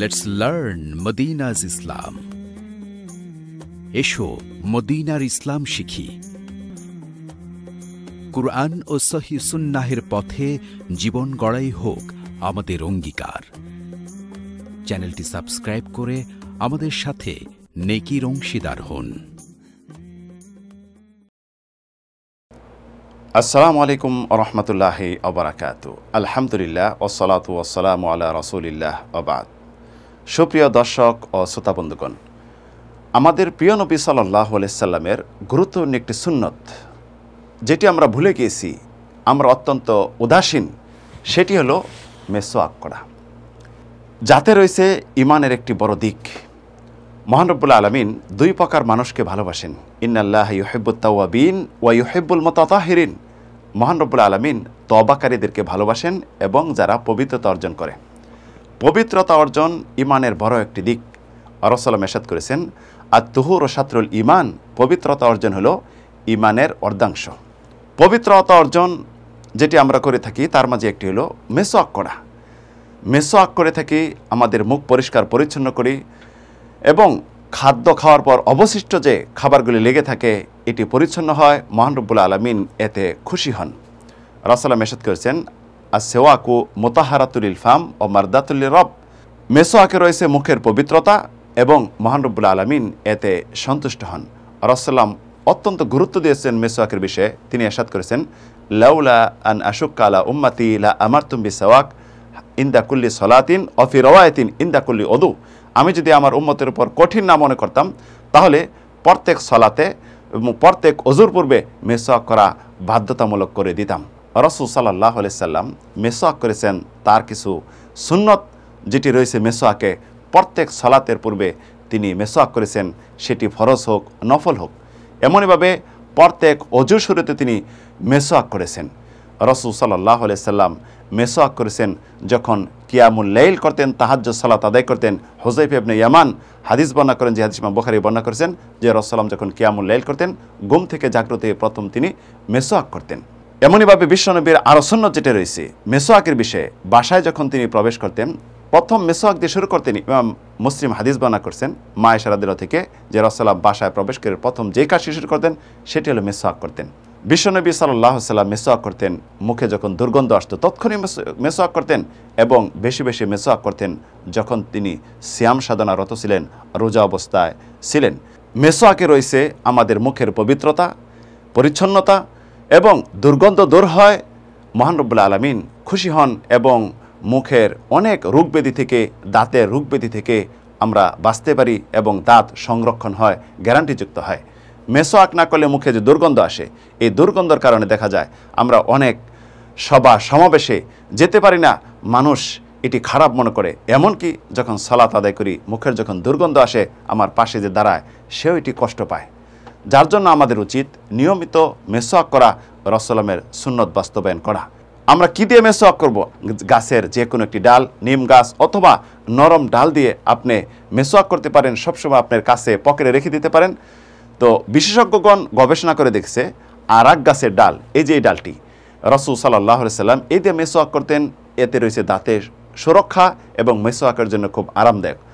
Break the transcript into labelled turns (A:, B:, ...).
A: let's learn মদিনাজ ইসলাম এসো মদিনার ইসলাম শিখি কুরআন ও সহি সুন্নাহের পথে জীবন গড়াই হোক আমাদের অঙ্গীকার চ্যানেলটি সাবস্ক্রাইব করে আমাদের সাথে নেকির অংশীদার হন আসসালামু আলাইকুম রহমতুল্লাহি আবরাকাত আলহামদুলিল্লাহ ওসলাত ওসালাম আল্লাহ রসুলিল্লাহ আবাদ সুপ্রিয় দর্শক ও শ্রোতাবন্ধুগণ আমাদের প্রিয় নবী সাল্লাহ আলাইসাল্লামের গুরুত্বপূর্ণ একটি সুন্নত যেটি আমরা ভুলে গিয়েছি আমরা অত্যন্ত উদাসীন সেটি হলো মেসো আকড়া যাতে রয়েছে ইমানের একটি বড় দিক মহানবুল আলমিন দুই প্রকার মানুষকে ভালোবাসেন ইন্নাল্লাহ ইউহেবুত্তাওয়াবিন ওয়া ইউহেবুল মতাহিরিন মহানরবুল আলমিন তবাকারীদেরকে ভালোবাসেন এবং যারা পবিত্রতা অর্জন করে পবিত্রতা অর্জন ইমানের বড় একটি দিক রসলম এসাদ করেছেন আর তুহুর ও সাতরুল ইমান পবিত্রতা অর্জন হলো ইমানের অর্ধাংশ পবিত্রতা অর্জন যেটি আমরা করে থাকি তার মাঝে একটি হলো মেসো মেসোয়াক করা মেসোয়াক করে থাকি আমাদের মুখ পরিষ্কার পরিচ্ছন্ন করি এবং খাদ্য খাওয়ার পর অবশিষ্ট যে খাবারগুলি লেগে থাকে এটি পরিচ্ছন্ন হয় মহানরবুল আলমিন এতে খুশি হন রাসালাম এসাদ করেছেন আর মোতাহারাতুল ইলফাম ও মারদাতুল রব মেসোয়াকে রয়েছে মুখের পবিত্রতা এবং মহানবুল আলমিন এতে সন্তুষ্ট হন রসাল্লাম অত্যন্ত গুরুত্ব দিয়েছেন মেসোয়াকের বিষয়ে তিনি আসাদ করেছেন লাউলা আন আশুক আলা উম্মাতি লা আমার তুম্বি সেওয়াক ইন্দাকুল্লি সলাতিন অফি রওয়ায়তিন ইন্দাকুল্লি অদু আমি যদি আমার উম্মতের উপর কঠিন না মনে করতাম তাহলে প্রত্যেক সলাতে এবং প্রত্যেক অজুর পূর্বে মেসোয়াক করা বাধ্যতামূলক করে দিতাম রসুল সাল্লাহ সাল্লাম মেসোয়াক করেছেন তার কিছু সুন্নত যেটি রয়েছে মেসোয়াকে প্রত্যেক সলাতের পূর্বে তিনি মেসোয়াক করেছেন সেটি ফরজ হোক নফল হোক এমনইভাবে প্রত্যেক অজু শুরুতে তিনি মেসোয়াক করেছেন রসুল সাল্লাহ সাল্লাম মেসোয়াক করেছেন যখন কিয়ামুল লেইল করতেন তাহাজ্য সালাত আদায় করতেন হোজাইফ ইবনে ইয়ামান হাদিস বর্ণনা করেন যে হাদিস বখারি বর্ণনা করেছেন যে রসাল্লাম যখন কিয়ামুল লেইল করতেন ঘুম থেকে জাগ্রত প্রথম তিনি মেসোয়াক করতেন এমনইভাবে বিশ্বনবীর আরসন্ন যেটা রয়েছে মেসোয়াকের বিষয়ে বাসায় যখন তিনি প্রবেশ করতেন প্রথম মেসোয়াক দিয়ে শুরু করতেন ইমাম মুসলিম হাদিস বানা করছেন মা এশারাদিল থেকে যে রসাল্লাহ বাসায় প্রবেশ করে প্রথম যে কাজটি শুরু করতেন সেটি হলো মেসোয়াক করতেন বিশ্বনবী সাল্লাহ সাল্লাম মেসোয়াক করতেন মুখে যখন দুর্গন্ধ আসতো তৎক্ষণিক মেসোয়াক করতেন এবং বেশি বেশি মেসোয়াক করতেন যখন তিনি শ্যাম সাধনারত ছিলেন রোজা অবস্থায় ছিলেন মেসোয়াকে রয়েছে আমাদের মুখের পবিত্রতা পরিচ্ছন্নতা এবং দুর্গন্ধ দূর হয় মহানরবুল আলমিন খুশি হন এবং মুখের অনেক রোগব্যাধি থেকে দাঁতের রোগব্যাধি থেকে আমরা বাঁচতে পারি এবং দাঁত সংরক্ষণ হয় গ্যারান্টিযুক্ত হয় মেসোয়াক না করলে মুখে যে দুর্গন্ধ আসে এই দুর্গন্ধর কারণে দেখা যায় আমরা অনেক সভা সমাবেশে যেতে পারি না মানুষ এটি খারাপ মনে করে এমনকি যখন সলাত আদায় করি মুখের যখন দুর্গন্ধ আসে আমার পাশে যে দাঁড়ায় সেও এটি কষ্ট পায় যার জন্য আমাদের উচিত নিয়মিত মেসোয়াক করা রসলামের সুন্নত বাস্তবায়ন করা আমরা কি দিয়ে মেসোয়াক করব গাছের যে কোনো একটি ডাল নিম গাছ অথবা নরম ডাল দিয়ে আপনি মেসোয়াক করতে পারেন সবসময় আপনার কাছে পকেটে রেখে দিতে পারেন তো বিশেষজ্ঞগণ গবেষণা করে দেখছে আরাক গাছের ডাল এই যে এই ডালটি রসুল সাল্লাহ সাল্লাম এই দিয়ে মেসোয়াক করতেন এতে রয়েছে দাঁতের সুরক্ষা এবং মেসোয়াকের জন্য খুব আরামদায়ক